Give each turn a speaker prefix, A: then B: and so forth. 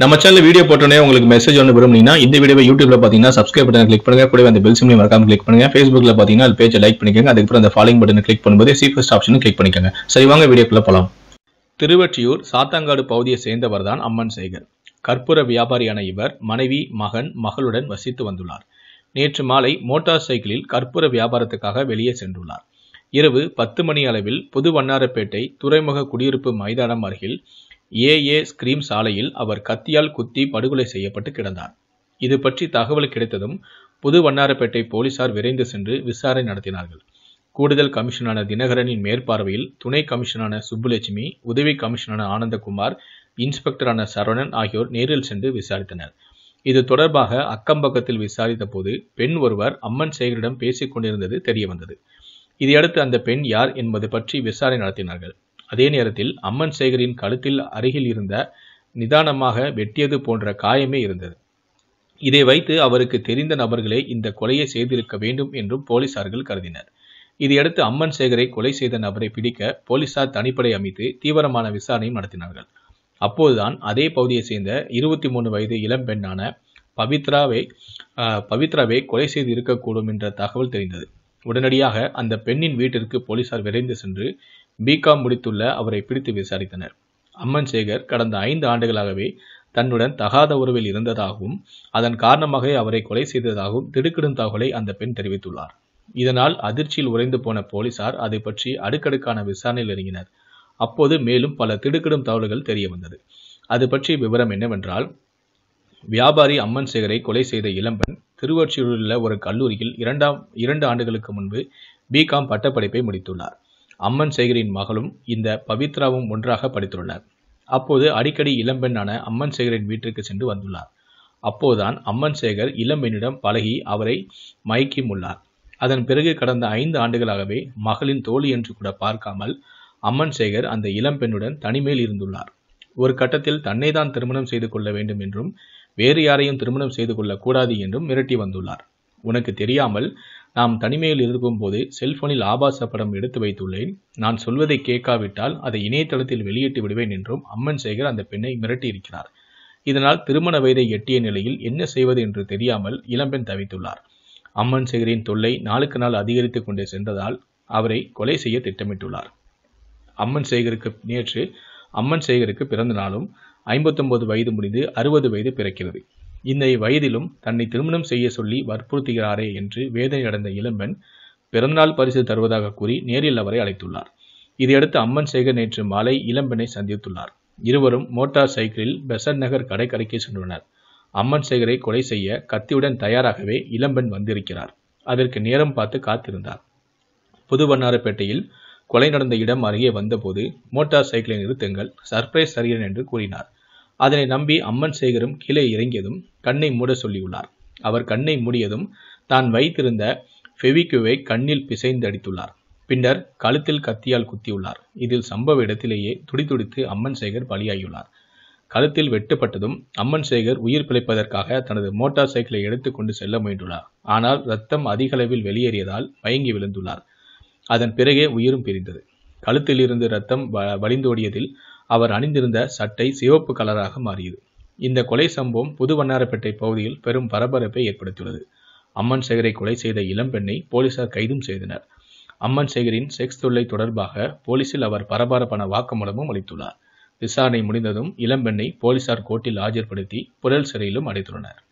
A: நம்ம channel video போட்டோன்னே உங்களுக்கு மெசேஜ் ஒன்று விரும்புனீங்கன்னா இந்த வீடியோ யூடியூப்ல பார்த்தீங்கன்னா சப்ஸ்கிரைப் பட்டன் கிளிக் பண்ணுங்க கூட அந்த பெல் சிம்லையும் மறக்காம கிளிக் பண்ணுங்க ஃபேஸ்புக்ல பார்த்தீங்கன்னா அது பேஜை லைக் பண்ணிக்கோங்க அதுக்கப்புறம் அந்த ஃபாலோயிங் பட்டன் கிளிக் பண்ணும்போது சீஃபஸ்ட் ஆப்ஷனும் கிளிக் பண்ணிக்கோங்க சரி வாங்க வீடியோக்குள்ள போகலாம் திருவற்றியூர் சாத்தாங்காடு பகுதியை சேர்ந்தவர் தான் அம்மன் சேகர் கற்பூர வியாபாரியான இவர் மனைவி மகன் மகளுடன் வசித்து வந்துள்ளார் நேற்று மாலை மோட்டார் சைக்கிளில் கற்பூர வியாபாரத்துக்காக வெளியே சென்றுள்ளார் இரவு பத்து மணி அளவில் புது வண்ணாரப்பேட்டை துறைமுக குடியிருப்பு மைதானம் அருகில் ஏ ஏ ஸ்கிரீம் சாலையில் அவர் கத்தியால் குத்தி படுகொலை செய்யப்பட்டு கிடந்தார் இது பற்றி தகவல் கிடைத்ததும் புது வண்ணாரப்பேட்டை போலீசார் விரைந்து சென்று விசாரணை நடத்தினார்கள் கூடுதல் கமிஷனான தினகரனின் மேற்பார்வையில் துணை கமிஷனான சுப்புலட்சுமி உதவி கமிஷனான ஆனந்தகுமார் இன்ஸ்பெக்டரான சரவணன் ஆகியோர் நேரில் சென்று விசாரித்தனர் இது தொடர்பாக அக்கம்பக்கத்தில் விசாரித்த போது பெண் ஒருவர் அம்மன் சேகரிடம் பேசிக் கொண்டிருந்தது தெரியவந்தது இதையடுத்து அந்த பெண் யார் என்பது பற்றி விசாரணை நடத்தினார்கள் அதே நேரத்தில் அம்மன் சேகரின் கழுத்தில் அருகில் இருந்த நிதானமாக வெட்டியது போன்ற காயமே இருந்தது இதை வைத்து அவருக்கு தெரிந்த நபர்களே இந்த கொலையை செய்திருக்க வேண்டும் என்றும் போலீசார்கள் கருதினர் இதையடுத்து அம்மன் சேகரை கொலை செய்த நபரை பிடிக்க போலீசார் தனிப்படை அமைத்து தீவிரமான விசாரணையும் நடத்தினார்கள் அப்போதுதான் அதே பகுதியை சேர்ந்த இருபத்தி மூணு வயது இளம் பெண்ணான பவித்ராவை பவித்ராவை கொலை செய்து இருக்கக்கூடும் என்ற தகவல் தெரிந்தது உடனடியாக அந்த பெண்ணின் வீட்டிற்கு போலீசார் விரைந்து சென்று பிகாம் முடித்துள்ள அவரை பிடித்து விசாரித்தனர் அம்மன் சேகர் கடந்த ஐந்து ஆண்டுகளாகவே தன்னுடன் தகாத உறவில் இருந்ததாகவும் அதன் காரணமாக அவரை கொலை செய்ததாகவும் திடுக்கிடும் தகவலை அந்த பெண் தெரிவித்துள்ளார் இதனால் அதிர்ச்சியில் உறைந்து போன போலீசார் அதை பற்றி அடுக்கடுக்கான விசாரணையில் இறங்கினர் அப்போது மேலும் பல திடுக்கிடும் தகவல்கள் தெரிய வந்தது அது பற்றிய விவரம் என்னவென்றால் வியாபாரி அம்மன் சேகரை கொலை செய்த இளம்பெண் திருவொற்றியூரில் உள்ள ஒரு கல்லூரியில் இரண்டாம் இரண்டு ஆண்டுகளுக்கு முன்பு பிகாம் பட்டப்படிப்பை முடித்துள்ளார் அம்மன் சேகரின் மகளும் இந்த பவித்ராவும் ஒன்றாக படித்துள்ளனர் அப்போது அடிக்கடி இளம்பெண்ணான அம்மன் சேகரின் வீட்டிற்கு சென்று வந்துள்ளார் அப்போதான் அம்மன் சேகர் இளம்பெண்ணிடம் பழகி அவரை மயக்கியுள்ளார் அதன் பிறகு கடந்த ஐந்து ஆண்டுகளாகவே மகளின் தோழி என்று கூட பார்க்காமல் அம்மன் சேகர் அந்த இளம்பெண்ணுடன் தனிமையில் இருந்துள்ளார் ஒரு கட்டத்தில் தன்னை தான் திருமணம் செய்து கொள்ள வேண்டும் என்றும் வேறு யாரையும் திருமணம் செய்து கொள்ளக்கூடாது என்றும் மிரட்டி வந்துள்ளார் உனக்கு தெரியாமல் நாம் தனிமையில் இருக்கும் போது செல்போனில் ஆபாச படம் எடுத்து வைத்துள்ளேன் நான் சொல்வதை கேட்காவிட்டால் அதை இணையதளத்தில் வெளியிட்டு விடுவேன் என்றும் அம்மன் சேகர் அந்த பெண்ணை மிரட்டியிருக்கிறார் இதனால் திருமண வயதை எட்டிய நிலையில் என்ன செய்வது என்று தெரியாமல் இளம்பெண் தவித்துள்ளார் அம்மன் சேகரின் தொல்லை நாளுக்கு நாள் அதிகரித்துக் கொண்டே சென்றதால் அவரை கொலை செய்ய திட்டமிட்டுள்ளார் அம்மன் சேகருக்கு நேற்று அம்மன் சேகருக்கு பிறந்த நாளும் ஐம்பத்தொன்பது வயது முடிந்து அறுபது வயது பிறக்கிறது இந்த வயதிலும் தன்னை திருமணம் செய்ய சொல்லி வற்புறுத்துகிறாரே என்று வேதனை அடைந்த இளம்பெண் பிறந்தநாள் பரிசு தருவதாக கூறி நேரில் அவரை அழைத்துள்ளார் இதையடுத்து அம்மன் சேகர் நேற்று மாலை இளம்பெண்ணை சந்தித்துள்ளார் இருவரும் மோட்டார் சைக்கிளில் பெசன் நகர் கடற்கரைக்கு சென்றுள்ளனர் அம்மன் சேகரை கொலை செய்ய கத்தியுடன் தயாராகவே இளம்பெண் வந்திருக்கிறார் அதற்கு நேரம் பார்த்து காத்திருந்தார் புதுவண்ணாரப்பேட்டையில் கொலை நடந்த இடம் அருகே வந்தபோது மோட்டார் சைக்கிளை நிறுத்துங்கள் சர்ப்ரைஸ் சரியன் என்று கூறினார் அதனை நம்பி அம்மன் சேகரும் கீழே இறங்கியதும் கண்ணை மூட சொல்லியுள்ளார் அவர் கண்ணை மூடியதும் தான் வைத்திருந்த ஃபெவிக்யூவை கண்ணில் பிசைந்து அடித்துள்ளார் பின்னர் கழுத்தில் கத்தியால் குத்தியுள்ளார் இதில் சம்பவ இடத்திலேயே துடிதுடித்து அம்மன் சேகர் பலியாகியுள்ளார் கழுத்தில் வெட்டுப்பட்டதும் அம்மன் சேகர் உயிர் பிழைப்பதற்காக தனது மோட்டார் சைக்கிளை எடுத்துக்கொண்டு செல்ல முயன்றுள்ளார் ஆனால் ரத்தம் அதிகளவில் வெளியேறியதால் மயங்கி விழுந்துள்ளார் அதன் பிறகே உயிரும் பிரிந்தது கழுத்தில் இருந்து ரத்தம் வழிந்தோடியதில் அவர் அணிந்திருந்த சட்டை சிவப்பு கலராக மாறியது இந்த கொலை சம்பவம் புது வண்ணாரப்பேட்டை பகுதியில் பெரும் பரபரப்பை ஏற்படுத்தியுள்ளது அம்மன் சேகரை கொலை செய்த இளம்பெண்ணை போலீசார் கைதும் செய்தனர் அம்மன் சேகரின் செக்ஸ் தொல்லை தொடர்பாக போலீசில் அவர் பரபரப்பான வாக்குமூலமும் அளித்துள்ளார் விசாரணை முடிந்ததும் இளம்பெண்ணை போலீசார் கோர்ட்டில் ஆஜர்படுத்தி புழல் சிறையிலும் அடைத்துள்ளனர்